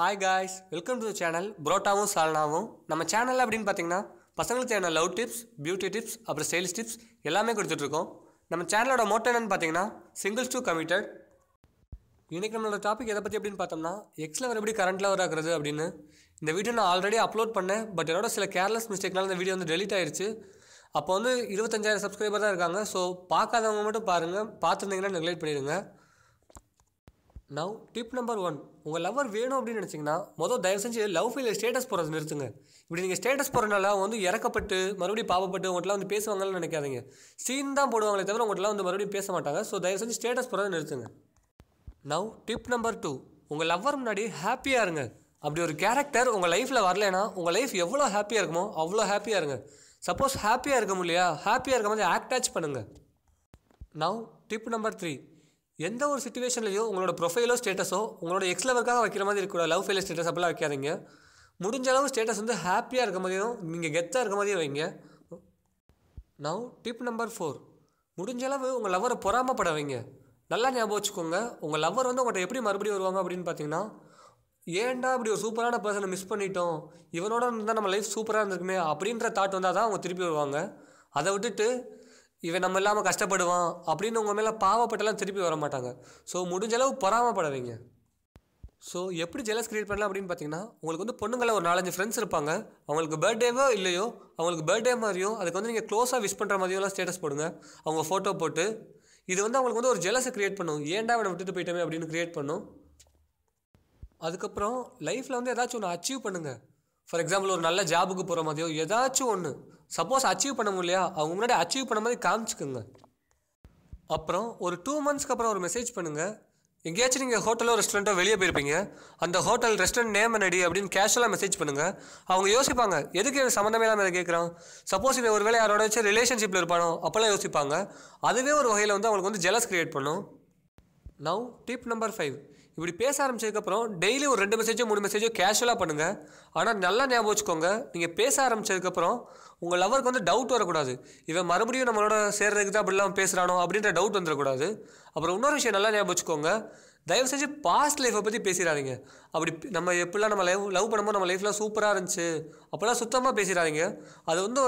hi guys welcome to the channel புரோட்டாவும் சால்னாவும் நம்ம சேனல் அப்படின்னு பார்த்தீங்கன்னா பசங்களுக்கு தேவையான லவ் டிப்ஸ் பியூட்டி டிப்ஸ் அப்புறம் சேல்ஸ் டிப்ஸ் எல்லாமே கொடுத்துட்ருக்கோம் நம்ம சேனலோட மோட்டோ என்னென்னு பார்த்தீங்கன்னா சிங்கிள்ஸ் டூ கமிட்டட் இன்றைக்கி நம்மளோட டாபிக் எதை பற்றி அப்படின்னு பார்த்தோம்னா எக்ஸில் வர எப்படி கரண்ட் லவர் ஆகிறது அப்படின்னு இந்த வீடியோ நான் ஆல்ரெடி அப்லோட் பண்ணேன் பட் என்னோட சில கேர்லெஸ் மிஸ்டேக்னால இந்த வீடியோ வந்து டெலிட் ஆயிடுச்சு அப்போ வந்து இருபத்தஞ்சாயிரம் சப்ஸ்கிரைபர் தான் இருக்காங்க ஸோ பார்க்காதவங்க மட்டும் பாருங்கள் பார்த்துருந்தீங்கன்னா நெக்லேட் பண்ணிடுங்க நவ் டிப் நம்பர் ஒன் உங்கள் லவ்வர் வேணும் அப்படின்னு நினச்சிங்கன்னா மொதல் தயவு செஞ்சு லவ் ஃபீலில் ஸ்டேட்டஸ் போகிறது நிறுத்துங்க இப்படி நீங்கள் ஸ்டேட்டஸ் போடுறனால வந்து இறக்கப்பட்டு மறுபடியும் பாவப்பட்டு உங்கள்கிட்ட வந்து பேசுவாங்கன்னு நினைக்காதீங்க சீன் தான் போடுவாங்களே தவிர உங்கள்கிட்ட வந்து மறுபடியும் பேச மாட்டாங்க ஸோ தயவு செஞ்சு ஸ்டேட்டஸ் போடுறதை நிறுத்துங்க நவ் டிப் நம்பர் டூ உங்கள் லவ்வர் முன்னாடி ஹாப்பியாக இருங்க அப்படி ஒரு கேரக்டர் உங்கள் லைஃப்பில் வரலைன்னா உங்கள் லைஃப் எவ்வளோ ஹாப்பியாக இருக்குமோ அவ்வளோ ஹாப்பியாக இருங்க சப்போஸ் ஹாப்பியாக இருக்க முடியலையா ஹாப்பியாக இருக்கும் போது ஆக்டாச் பண்ணுங்கள் நவ் டிப் நம்பர் த்ரீ எந்த ஒரு சுச்சுவேஷன்லையோ உங்களோட ப்ரொஃபைலோ ஸ்டேட்டஸோ உங்களோட எக்ஸ் லெவலுக்காக வைக்கிற மாதிரி இருக்கிற லவ் ஃபெயிலியர் ஸ்டேட்டஸ் அப்படிலாம் வைக்காதீங்க முடிஞ்ச அளவு ஸ்டேட்டஸ் வந்து ஹாப்பியாக இருக்க மாதிரியும் நீங்கள் கெத்தாக இருக்க மாதிரியும் வைங்க நவ் டிப் நம்பர் ஃபோர் முடிஞ்ச அளவு உங்கள் லவ்வரை பொறாமப்பட வைங்க நல்லா ஞாபகம் வச்சுக்கோங்க உங்கள் லவ்வர் வந்து உங்கள்கிட்ட எப்படி மறுபடியும் வருவாங்க அப்படின்னு பார்த்தீங்கன்னா ஏன்டா இப்படி ஒரு சூப்பரான பர்சனை மிஸ் பண்ணிட்டோம் இவனோட இருந்தால் நம்ம லைஃப் சூப்பராக இருந்திருக்குமே அப்படின்ற தாட் வந்தால் தான் அவங்க திருப்பி வருவாங்க அதை விட்டுட்டு இவன் நம்ம இல்லாமல் கஷ்டப்படுவான் அப்படின்னு உங்கள் மேலே பாவப்பட்டெல்லாம் திருப்பி வர மாட்டாங்க ஸோ முடிஞ்ச அளவு பொறாமப்படாதீங்க ஸோ எப்படி ஜெலஸ் க்ரியேட் பண்ணலாம் அப்படின்னு பார்த்தீங்கன்னா உங்களுக்கு வந்து பொண்ணுங்கள ஒரு நாலஞ்சு ஃப்ரெண்ட்ஸ் இருப்பாங்க அவங்களுக்கு பர்த்டேவோ இல்லையோ அவங்களுக்கு பர்த்டே மாதிரியோ அதுக்கு வந்து நீங்கள் க்ளோஸாக விஷ் பண்ணுற மாதிரியெல்லாம் ஸ்டேட்டஸ் போடுங்க அவங்க ஃபோட்டோ போட்டு இது வந்து அவங்களுக்கு வந்து ஒரு ஜெலஸை க்ரியேட் பண்ணும் ஏன்டா அவனை விட்டுட்டு போயிட்டோமே அப்படின்னு க்ரியேட் பண்ணும் அதுக்கப்புறம் லைஃப்பில் வந்து ஏதாச்சும் ஒன்று அச்சீவ் பண்ணுங்கள் ஃபார் எக்ஸாம்பிள் ஒரு நல்ல ஜாபுக்கு போகிற மாதிரியோ ஏதாச்சும் ஒன்று சப்போஸ் அச்சீவ் பண்ண முடியலையா அவங்க முன்னாடி அச்சீவ் பண்ண மாதிரி காமிச்சுக்கோங்க அப்புறம் ஒரு டூ மந்த்ஸ்க்கு அப்புறம் ஒரு மெசேஜ் பண்ணுங்கள் எங்கேயாச்சும் நீங்கள் ஹோட்டலோ ரெஸ்டாரண்ட்டோ வெளியே போயிருப்பீங்க அந்த ஹோட்டல் ரெஸ்டாரண்ட் நேம் அடி அப்படின்னு கேஷுவலாக மெசேஜ் பண்ணுங்கள் அவங்க யோசிப்பாங்க எதுக்கு சம்மந்தமே இல்லாமல் இதை கேட்குறான் சப்போஸ் இவன் ஒரு வேலை யாரோட வச்சு ரிலேஷன்ஷிப்பில் இருப்பானோ அப்போல்லாம் யோசிப்பாங்க அதுவே ஒரு வகையில் வந்து அவங்களுக்கு வந்து ஜெலஸ் க்ரியேட் பண்ணும் நவ் டிப் நம்பர் ஃபைவ் இப்படி பேச ஆரம்பிச்சதுக்கப்புறம் டெய்லி ஒரு ரெண்டு மெசேஜோ மூணு மெசேஜோ கேஷுவலாக பண்ணுங்கள் ஆனால் நல்லா ஞாபகம் வச்சுக்கோங்க நீங்கள் பேச ஆரம்பிச்சதுக்கப்புறம் உங்கள் லவருக்கு வந்து டவுட் வரக்கூடாது இவன் மறுபடியும் நம்மளோட சேர்றதுக்கு தான் அப்படிலாம் பேசுகிறானோ அப்படின்ற டவுட் வந்துடக்கூடாது அப்புறம் இன்னொரு விஷயம் நல்லா ஞாபகம் வச்சுக்கோங்க தயவு செஞ்சு பாஸ்ட் லைஃப்பை பற்றி பேசிடாதீங்க அப்படி நம்ம எப்படிலாம் நம்ம லவ் லவ் பண்ணும்போது நம்ம லைஃப்லாம் சூப்பராக இருந்துச்சு அப்போல்லாம் சுத்தமாக பேசிடாதீங்க அது வந்து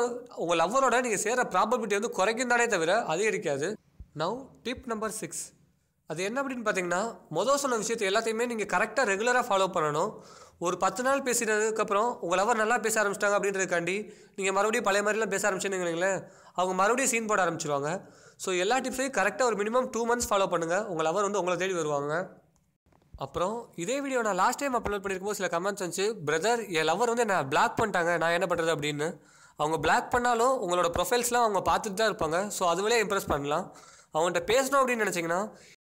உங்கள் லவ்வரோட நீங்கள் சேர்கிற ப்ராபபிலிட்டி வந்து குறைக்கும் தானே தவிர அதிகரிக்காது நவ் டிப் நம்பர் சிக்ஸ் அது என்ன அப்படின்னு பார்த்தீங்கன்னா மொதல் சொன்ன விஷயத்தை எல்லாத்தையுமே நீங்கள் கரெக்டாக ரெகுலராக ஃபாலோ பண்ணணும் ஒரு பத்து நாள் பேசினதுக்கப்புறம் உங்கள் லவர் நல்லா பேச ஆரம்பிச்சிட்டாங்க அப்படின்றதுக்காண்டி நீங்கள் மறுபடியும் பழைய மாதிரிலாம் பேச ஆரம்பிச்சுன்னு அவங்க மறுபடியும் சீன் போட ஆரம்பிச்சிருவாங்க ஸோ எல்லா டிப்ஸையும் கரெக்டாக ஒரு மினிமம் டூ மந்த்ஸ் ஃபாலோ பண்ணுங்கள் உங்கள் லவர் வந்து உங்களை தேடி வருவாங்க அப்புறம் இதே வீடியோ நான் லாஸ்ட் டைம் அப்லோட் பண்ணியிருக்கும்போது சில கமெண்ட்ஸ் வந்துச்சு பிரதர் என் லவர் வந்து நான் பிளாக் பண்ணிட்டாங்க நான் என்ன பண்ணுறது அப்படின்னு அவங்க பிளாக் பண்ணாலும் உங்களோட ப்ரொஃபைல்ஸ்லாம் அவங்க பார்த்துட்டு தான் இருப்பாங்க ஸோ அதுவே இம்ப்ரெஸ் பண்ணலாம் அவங்கள்ட்ட பேசணும் அப்படின்னு நினச்சிங்கன்னா